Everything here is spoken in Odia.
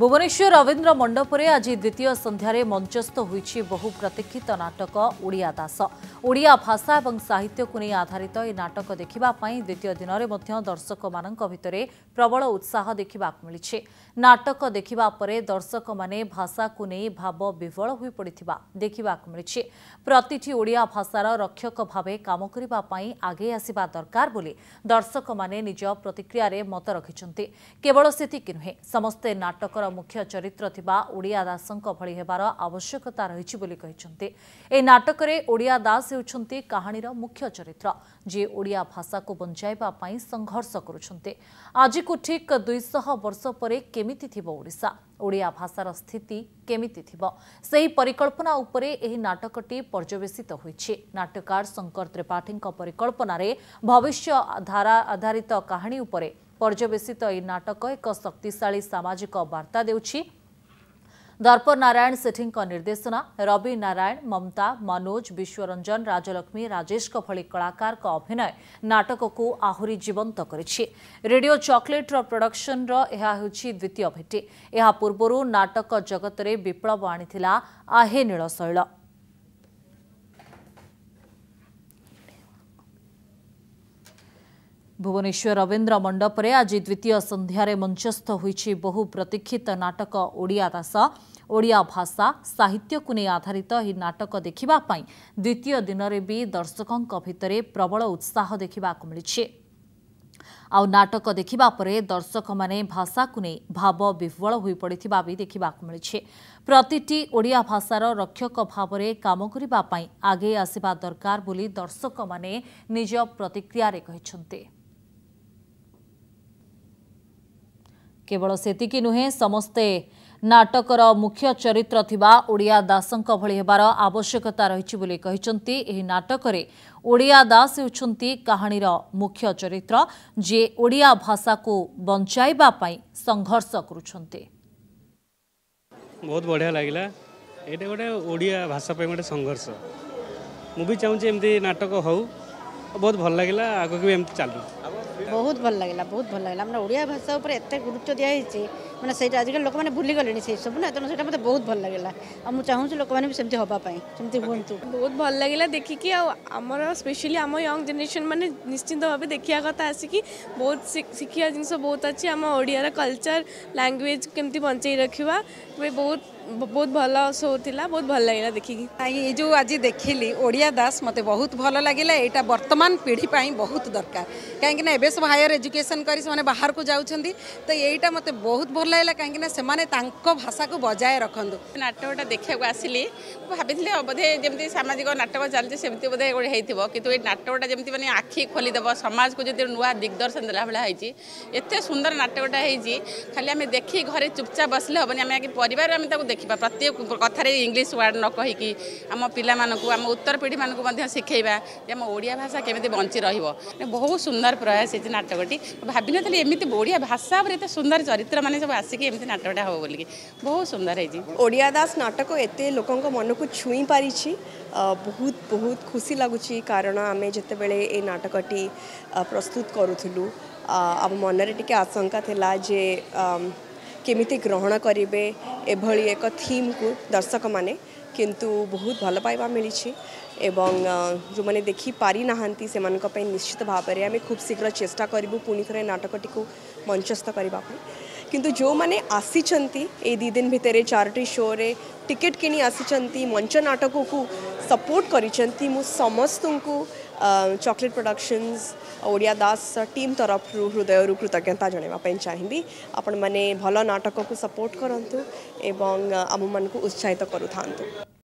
ଭୁବନେଶ୍ୱର ରବୀନ୍ଦ୍ର ମଣ୍ଡପରେ ଆଜି ଦ୍ୱିତୀୟ ସନ୍ଧ୍ୟାରେ ମଞ୍ଚସ୍ଥ ହୋଇଛି ବହୁ ପ୍ରତୀକ୍ଷିତ ନାଟକ ଓଡ଼ିଆ ଦାସ ଓଡ଼ିଆ ଭାଷା ଏବଂ ସାହିତ୍ୟକୁ ନେଇ ଆଧାରିତ ଏହି ନାଟକ ଦେଖିବା ପାଇଁ ଦ୍ୱିତୀୟ ଦିନରେ ମଧ୍ୟ ଦର୍ଶକମାନଙ୍କ ଭିତରେ ପ୍ରବଳ ଉତ୍ସାହ ଦେଖିବାକୁ ମିଳିଛି ନାଟକ ଦେଖିବା ପରେ ଦର୍ଶକମାନେ ଭାଷାକୁ ନେଇ ଭାବ ବିଫଳ ହୋଇପଡ଼ିଥିବା ଦେଖିବାକୁ ମିଳିଛି ପ୍ରତିଟି ଓଡ଼ିଆ ଭାଷାର ରକ୍ଷକ ଭାବେ କାମ କରିବା ପାଇଁ ଆଗେଇ ଆସିବା ଦରକାର ବୋଲି ଦର୍ଶକମାନେ ନିଜ ପ୍ରତିକ୍ରିୟାରେ ମତ ରଖିଛନ୍ତି କେବଳ ସେତିକି ନୁହେଁ ସମସ୍ତେ ନାଟକର ମୁଖ୍ୟ ଚରିତ୍ର ଥିବା ଓଡ଼ିଆ ଦାସଙ୍କ ଭଳି ହେବାର ଆବଶ୍ୟକତା ରହିଛି ବୋଲି କହିଛନ୍ତି ଏହି ନାଟକରେ ଓଡ଼ିଆ ଦାସ ହେଉଛନ୍ତି କାହାଣୀର ମୁଖ୍ୟ ଚରିତ୍ର ଯିଏ ଓଡ଼ିଆ ଭାଷାକୁ ବଞ୍ଚାଇବା ପାଇଁ ସଂଘର୍ଷ କରୁଛନ୍ତି ଆଜିକୁ ଠିକ୍ ଦୁଇଶହ ବର୍ଷ ପରେ କେମିତି ଥିବ ଓଡ଼ିଶା ଓଡ଼ିଆ ଭାଷାର ସ୍ଥିତି କେମିତି ଥିବ ସେହି ପରିକଳ୍ପନା ଉପରେ ଏହି ନାଟକଟି ପର୍ଯ୍ୟବେସିତ ହୋଇଛି ନାଟ୍ୟକାର ଶଙ୍କର ତ୍ରିପାଠୀଙ୍କ ପରିକଳ୍ପନାରେ ଭବିଷ୍ୟ ଧାରା ଆଧାରିତ କାହାଣୀ ଉପରେ ପର୍ଯ୍ୟବେସିତ ଏହି ନାଟକ ଏକ ଶକ୍ତିଶାଳୀ ସାମାଜିକ ବାର୍ତ୍ତା ଦେଉଛି ଦର୍ପ ନାରାୟଣ ସେଠୀଙ୍କ ନିର୍ଦ୍ଦେଶନା ରବି ନାରାୟଣ ମମତା ମନୋଜ ବିଶ୍ୱରଞ୍ଜନ ରାଜଲକ୍ଷ୍ମୀ ରାଜେଶଙ୍କ ଭଳି କଳାକାରଙ୍କ ଅଭିନୟ ନାଟକକୁ ଆହୁରି ଜୀବନ୍ତ କରିଛି ରେଡିଓ ଚକୋଲେଟ୍ର ପ୍ରଡକ୍ସନ୍ର ଏହା ହେଉଛି ଦ୍ୱିତୀୟ ଭେଟି ଏହା ପୂର୍ବରୁ ନାଟକ ଜଗତରେ ବିପ୍ଳବ ଆଣିଥିଲା ଆହେ ନୀଳଶୈଳ ଭୁବନେଶ୍ୱର ରବୀନ୍ଦ୍ର ମଣ୍ଡପରେ ଆଜି ଦ୍ୱିତୀୟ ସନ୍ଧ୍ୟାରେ ମଞ୍ଚସ୍ଥ ହୋଇଛି ବହୁ ପ୍ରତୀକ୍ଷିତ ନାଟକ ଓଡ଼ିଆ ଦାସ ଓଡ଼ିଆ ଭାଷା ସାହିତ୍ୟକୁ ନେଇ ଆଧାରିତ ଏହି ନାଟକ ଦେଖିବା ପାଇଁ ଦ୍ୱିତୀୟ ଦିନରେ ବି ଦର୍ଶକଙ୍କ ଭିତରେ ପ୍ରବଳ ଉତ୍ସାହ ଦେଖିବାକୁ ମିଳିଛି ଆଉ ନାଟକ ଦେଖିବା ପରେ ଦର୍ଶକମାନେ ଭାଷାକୁ ନେଇ ଭାବ ବିହ୍ୱଳ ହୋଇପଡ଼ିଥିବା ବି ଦେଖିବାକୁ ମିଳିଛି ପ୍ରତିଟି ଓଡ଼ିଆ ଭାଷାର ରକ୍ଷକ ଭାବରେ କାମ କରିବା ପାଇଁ ଆଗେଇ ଆସିବା ଦରକାର ବୋଲି ଦର୍ଶକମାନେ ନିଜ ପ୍ରତିକ୍ରିୟାରେ କହିଛନ୍ତି କେବଳ ସେତିକି ନୁହେଁ ସମସ୍ତେ ନାଟକର ମୁଖ୍ୟ ଚରିତ୍ର ଥିବା ଓଡ଼ିଆ ଦାସଙ୍କ ଭଳି ହେବାର ଆବଶ୍ୟକତା ରହିଛି ବୋଲି କହିଛନ୍ତି ଏହି ନାଟକରେ ଓଡ଼ିଆ ଦାସ ହେଉଛନ୍ତି କାହାଣୀର ମୁଖ୍ୟ ଚରିତ୍ର ଯିଏ ଓଡ଼ିଆ ଭାଷାକୁ ବଞ୍ଚାଇବା ପାଇଁ ସଂଘର୍ଷ କରୁଛନ୍ତି ବହୁତ ବଢ଼ିଆ ଲାଗିଲା ଏଇଟା ଗୋଟେ ଓଡ଼ିଆ ଭାଷା ପାଇଁ ଗୋଟେ ସଂଘର୍ଷ ମୁଁ ବି ଚାହୁଁଛି ଏମିତି ନାଟକ ହଉ ବହୁତ ଭଲ ଲାଗିଲା ଆଗକୁ ବି ବହୁତ ଭଲ ଲାଗିଲା ବହୁତ ଭଲ ଲାଗିଲା ଆମର ଓଡ଼ିଆ ଭାଷା ଉପରେ ଏତେ ଗୁରୁତ୍ୱ ଦିଆହେଇଛି ମାନେ ସେଇଟା ଆଜିକାଲି ଲୋକମାନେ ଭୁଲିଗଲେଣି ସେଇ ସବୁ ନା ତେଣୁ ସେଇଟା ମୋତେ ବହୁତ ଭଲ ଲାଗିଲା ଆଉ ମୁଁ ଚାହୁଁଛି ଲୋକମାନେ ବି ସେମିତି ହେବା ପାଇଁ ସେମିତି ହୁଅନ୍ତୁ ବହୁତ ଭଲ ଲାଗିଲା ଦେଖିକି ଆଉ ଆମର ସ୍ପେଶିଆଲି ଆମ ୟଙ୍ଗ ଜେନେରେସନ୍ ମାନେ ନିଶ୍ଚିନ୍ତ ଭାବେ ଦେଖିବା କଥା ଆସିକି ବହୁତ ଶିଖିବା ଜିନିଷ ବହୁତ ଅଛି ଆମ ଓଡ଼ିଆର କଲଚର ଲାଙ୍ଗୁଏଜ୍ କେମିତି ବଞ୍ଚେଇ ରଖିବା ବହୁତ ବହୁତ ଭଲ ଶୋ ଥିଲା ବହୁତ ଭଲ ଲାଗିଲା ଦେଖିକି ଏଇ ଯେଉଁ ଆଜି ଦେଖିଲି ଓଡ଼ିଆ ଦାସ ମୋତେ ବହୁତ ଭଲ ଲାଗିଲା ଏଇଟା ବର୍ତ୍ତମାନ ପିଢ଼ି ପାଇଁ ବହୁତ ଦରକାର କାହିଁକିନା ଏବେ ସବୁ ହାୟର ଏଜୁକେସନ୍ କରି ସେମାନେ ବାହାରକୁ ଯାଉଛନ୍ତି ତ ଏଇଟା ମୋତେ ବହୁତ ଭଲ ଲାଗିଲା କାହିଁକିନା ସେମାନେ ତାଙ୍କ ଭାଷାକୁ ବଜାୟ ରଖନ୍ତୁ ନାଟକଟା ଦେଖିବାକୁ ଆସିଲି ମୁଁ ଭାବିଥିଲି ବୋଧେ ଯେମିତି ସାମାଜିକ ନାଟକ ଚାଲିଛି ସେମିତି ବୋଧେ ଗୋଟେ ହେଇଥିବ କିନ୍ତୁ ଏଇ ନାଟକଟା ଯେମିତି ମାନେ ଆଖି ଖୋଲିଦେବ ସମାଜକୁ ଯଦି ନୂଆ ଦିଗ୍ଦର୍ଶନ ଦେଲା ଭଳିଆ ହେଇଛି ଏତେ ସୁନ୍ଦର ନାଟକଟା ହେଇଛି ଖାଲି ଆମେ ଦେଖି ଘରେ ଚୁପଚାପ ବସିଲେ ହେବନି ଆମେ ଆଗେ ପରିବାର ଆମେ ତାକୁ ଦେଖି ଲେଖିବା ପ୍ରତ୍ୟେକ କଥାରେ ଇଂଲିଶ ୱାର୍ଡ଼ ନ କହିକି ଆମ ପିଲାମାନଙ୍କୁ ଆମ ଉତ୍ତର ପିଢ଼ିମାନଙ୍କୁ ମଧ୍ୟ ଶିଖେଇବା ଯେ ଆମ ଓଡ଼ିଆ ଭାଷା କେମିତି ବଞ୍ଚି ରହିବ ବହୁତ ସୁନ୍ଦର ପ୍ରୟାସ ହେଇଛି ନାଟକଟି ଭାବିନଥିଲି ଏମିତି ଓଡ଼ିଆ ଭାଷା ଉପରେ ଏତେ ସୁନ୍ଦର ଚରିତ୍ରମାନେ ସବୁ ଆସିକି ଏମିତି ନାଟକଟା ହେବ ବୋଲିକି ବହୁତ ସୁନ୍ଦର ହେଇଛି ଓଡ଼ିଆ ଦାସ ନାଟକ ଏତେ ଲୋକଙ୍କ ମନକୁ ଛୁଇଁ ପାରିଛି ବହୁତ ବହୁତ ଖୁସି ଲାଗୁଛି କାରଣ ଆମେ ଯେତେବେଳେ ଏ ନାଟକଟି ପ୍ରସ୍ତୁତ କରୁଥିଲୁ ଆମ ମନରେ ଟିକେ ଆଶଙ୍କା ଥିଲା ଯେ କେମିତି ଗ୍ରହଣ କରିବେ ଏଭଳି ଏକ ଥିମ୍କୁ ଦର୍ଶକମାନେ କିନ୍ତୁ ବହୁତ ଭଲ ପାଇବା ମିଳିଛି ଏବଂ ଯେଉଁମାନେ ଦେଖିପାରିନାହାନ୍ତି ସେମାନଙ୍କ ପାଇଁ ନିଶ୍ଚିତ ଭାବରେ ଆମେ ଖୁବ୍ ଶୀଘ୍ର ଚେଷ୍ଟା କରିବୁ ପୁଣି ଥରେ ନାଟକଟିକୁ ମଞ୍ଚସ୍ଥ କରିବା ପାଇଁ କିନ୍ତୁ ଯେଉଁମାନେ ଆସିଛନ୍ତି ଏଇ ଦୁଇ ଦିନ ଭିତରେ ଚାରୋଟି ଶୋରେ ଟିକେଟ୍ କିଣି ଆସିଛନ୍ତି ମଞ୍ଚ ନାଟକକୁ ସପୋର୍ଟ କରିଛନ୍ତି ମୁଁ ସମସ୍ତଙ୍କୁ chocolate productions Odia Das team ତରଫରୁ ହୃଦୟରୁ କୃତଜ୍ଞତା ଜଣାଇବା ପାଇଁ ଚାହିଁବି ଆପଣମାନେ ଭଲ ନାଟକକୁ ସପୋର୍ଟ କରନ୍ତୁ ଏବଂ ଆମମାନଙ୍କୁ ଉତ୍ସାହିତ କରୁଥାନ୍ତୁ